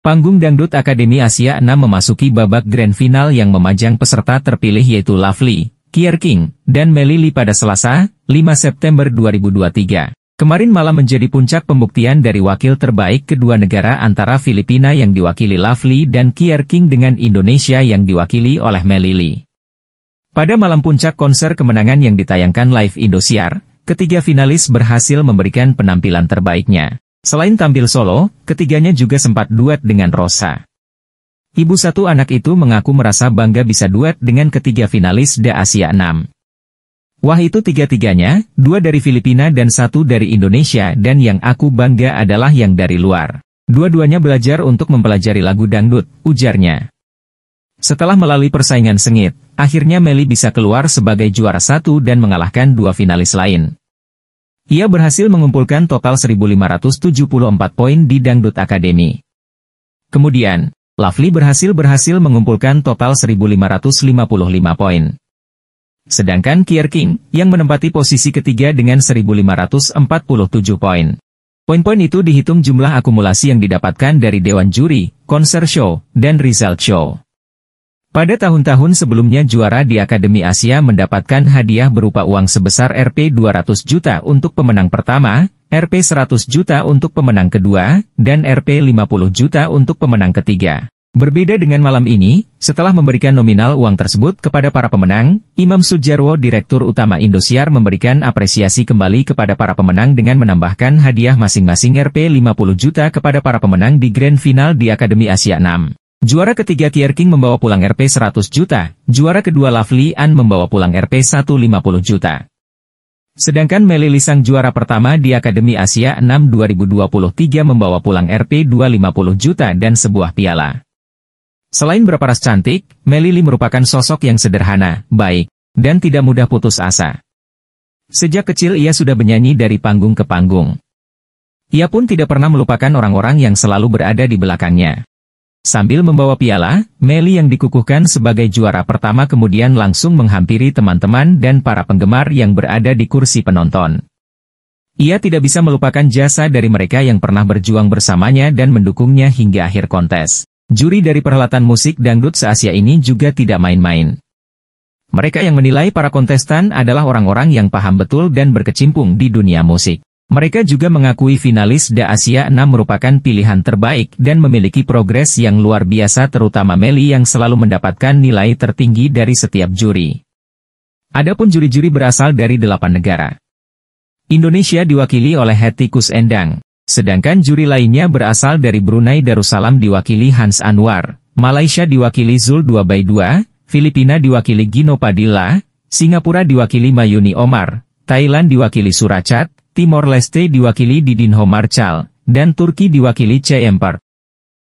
Panggung Dangdut Akademi Asia 6 memasuki babak grand final yang memajang peserta terpilih yaitu Lovely, Kier King, dan Melili pada Selasa, 5 September 2023. Kemarin malam menjadi puncak pembuktian dari wakil terbaik kedua negara antara Filipina yang diwakili Lovely dan Kier King dengan Indonesia yang diwakili oleh Melili. Pada malam puncak konser kemenangan yang ditayangkan live Indosiar, ketiga finalis berhasil memberikan penampilan terbaiknya. Selain tampil solo, ketiganya juga sempat duet dengan Rosa. Ibu satu anak itu mengaku merasa bangga bisa duet dengan ketiga finalis Da Asia 6. Wah itu tiga-tiganya, dua dari Filipina dan satu dari Indonesia dan yang aku bangga adalah yang dari luar. Dua-duanya belajar untuk mempelajari lagu dangdut, ujarnya. Setelah melalui persaingan sengit, akhirnya Meli bisa keluar sebagai juara satu dan mengalahkan dua finalis lain. Ia berhasil mengumpulkan total 1.574 poin di Dangdut Academy. Kemudian, Lovely berhasil berhasil mengumpulkan total 1.555 poin. Sedangkan Kier King, yang menempati posisi ketiga dengan 1.547 poin. Poin-poin itu dihitung jumlah akumulasi yang didapatkan dari Dewan Juri, Konser Show, dan Result Show. Pada tahun-tahun sebelumnya juara di Akademi Asia mendapatkan hadiah berupa uang sebesar Rp 200 juta untuk pemenang pertama, Rp 100 juta untuk pemenang kedua, dan Rp 50 juta untuk pemenang ketiga. Berbeda dengan malam ini, setelah memberikan nominal uang tersebut kepada para pemenang, Imam Sujarwo Direktur Utama Indosiar memberikan apresiasi kembali kepada para pemenang dengan menambahkan hadiah masing-masing Rp 50 juta kepada para pemenang di Grand Final di Akademi Asia 6. Juara ketiga Tier King membawa pulang Rp 100 juta, juara kedua Lovely An membawa pulang Rp 150 juta. Sedangkan Meli Lisang juara pertama di Akademi Asia 6 2023 membawa pulang Rp 250 juta dan sebuah piala. Selain berparas cantik, Melili merupakan sosok yang sederhana, baik, dan tidak mudah putus asa. Sejak kecil ia sudah bernyanyi dari panggung ke panggung. Ia pun tidak pernah melupakan orang-orang yang selalu berada di belakangnya. Sambil membawa piala, Meli yang dikukuhkan sebagai juara pertama kemudian langsung menghampiri teman-teman dan para penggemar yang berada di kursi penonton. Ia tidak bisa melupakan jasa dari mereka yang pernah berjuang bersamanya dan mendukungnya hingga akhir kontes. Juri dari perhelatan musik dangdut se-Asia ini juga tidak main-main. Mereka yang menilai para kontestan adalah orang-orang yang paham betul dan berkecimpung di dunia musik. Mereka juga mengakui finalis Da Asia 6 merupakan pilihan terbaik dan memiliki progres yang luar biasa terutama Meli yang selalu mendapatkan nilai tertinggi dari setiap juri. Adapun juri-juri berasal dari delapan negara. Indonesia diwakili oleh Hetikus Endang, sedangkan juri lainnya berasal dari Brunei Darussalam diwakili Hans Anwar, Malaysia diwakili Zul 2 by 2, Filipina diwakili Gino Padilla, Singapura diwakili Mayuni Omar, Thailand diwakili Surachat, Timor Leste diwakili Didinho Marchal, dan Turki diwakili C.